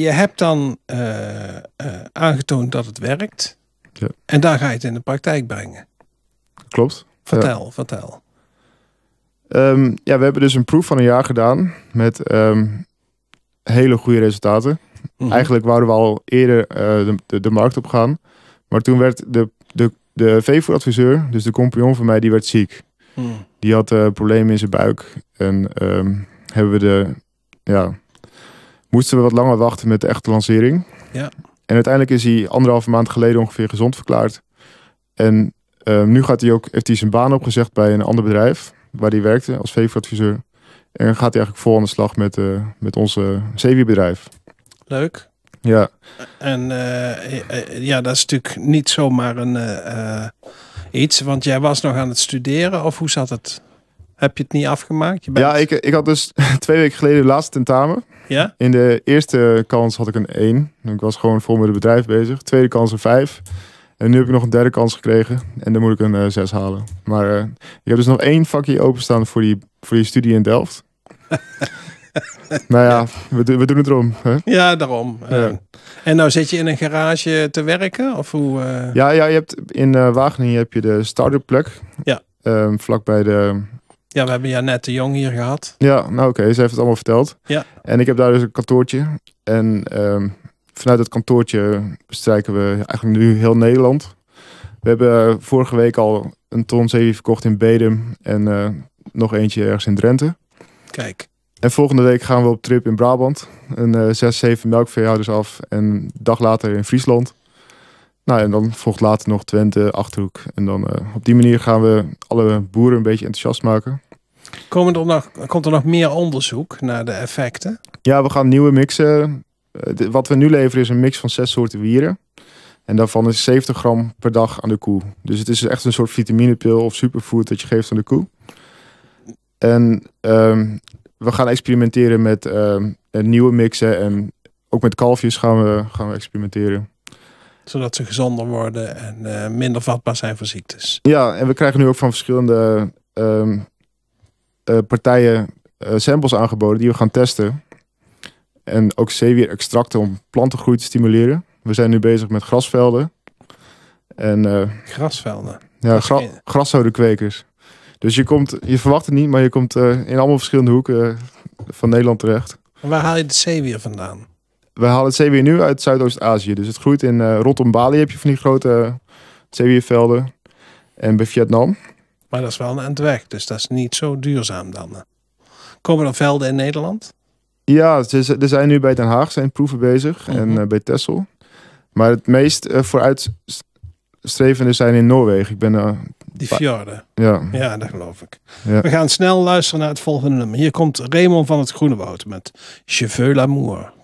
je hebt dan eh, eh, aangetoond dat het werkt. Ja. En daar ga je het in de praktijk brengen. Klopt. Vertel, ja. vertel. Ehm, ja, we hebben dus een proef van een jaar gedaan met ehm, hele goede resultaten. Mhm. Eigenlijk waren we al eerder eh, de, de, markt op gaan. Maar toen werd de, de, de veevoeradviseur, dus de compagnon van mij, die werd ziek. Mhm. Die had problemen in zijn buik. En ehm, hebben we de, ja, moesten we wat langer wachten met de echte lancering. Ja. En uiteindelijk is hij anderhalve maand geleden ongeveer gezond verklaard. En ehm, nu gaat hij ook, heeft hij zijn baan opgezegd bij een ander bedrijf waar hij werkte als veevoeradviseur. En gaat hij eigenlijk vol aan de slag met, uh, met onze zeewierbedrijf. Leuk. Ja. En eh, eh, ja, dat is natuurlijk niet zomaar een iets, want jij was nog aan het studeren of hoe zat het? Heb je het niet afgemaakt? Je bent... Ja, ik, ik had dus twee weken geleden de laatste tentamen. Ja? In de eerste kans had ik een 1. Ik was gewoon vol met het bedrijf bezig. Tweede kans een 5. En nu heb ik nog een derde kans gekregen. En dan moet ik een uh, eh, 6 halen. Maar eh, ik heb dus nog één vakje openstaan voor die, voor studie in Delft. nou ja, we, doen het erom. Hè? Ja, daarom. Eh, en nou zit je in een garage te werken? Of hoe, Ja, ja, je hebt in Wageningen heb je de startup plek. Ja. Ehm, vlak bij de ja, we hebben net de Jong hier gehad. Ja, nou oké, ze heeft het allemaal verteld. Ja. En ik heb daar dus een kantoortje. En ehm, vanuit dat kantoortje bestrijken we eigenlijk nu heel Nederland. We hebben eh, vorige week al een ton zeven verkocht in Bedum en eh, nog eentje ergens in Drenthe. Kijk. En volgende week gaan we op trip in Brabant. Een uh, 6, 7 melkveehouders af. En dag later in Friesland. Nou, en dan volgt later nog Twente, Achterhoek. En dan eh, op die manier gaan we alle boeren een beetje enthousiast maken. Komen er nog, komt er nog meer onderzoek naar de effecten? Ja, we gaan nieuwe mixen. Eh, wat we nu leveren is een mix van zes soorten wieren. En daarvan is 70 gram per dag aan de koe. Dus het is echt een soort vitaminepil of superfood dat je geeft aan de koe. En ehm, we gaan experimenteren met ehm, nieuwe mixen. En ook met kalfjes gaan we, gaan we experimenteren. Zodat ze gezonder worden en eh, minder vatbaar zijn voor ziektes. Ja, en we krijgen nu ook van verschillende ehm, eh, partijen eh, samples aangeboden die we gaan testen. En ook extracten om plantengroei te stimuleren. We zijn nu bezig met grasvelden. En, eh, grasvelden? Ja, gra kwekers. Dus je komt, je verwacht het niet, maar je komt in allemaal verschillende hoeken van Nederland terecht. En waar haal je het zeewier vandaan? We halen het zeewier nu uit Zuidoost-Azië. Dus het groeit in uh, rondom Bali heb je van die grote zeewiervelden. En bij Vietnam. Maar dat is wel een eind dus dat is niet zo duurzaam dan. Eh. Komen er velden in Nederland? Ja, er zijn nu bij Den Haag zijn proeven bezig en mhm. eh, bij Texel. Maar het meest eh, vooruitstrevende zijn in Noorwegen. Ik ben, uh, Die fjorden. Ja. ja, dat geloof ik. We gaan snel luisteren naar het volgende nummer. Hier komt Raymond van het Woud met Cheveux l'amour.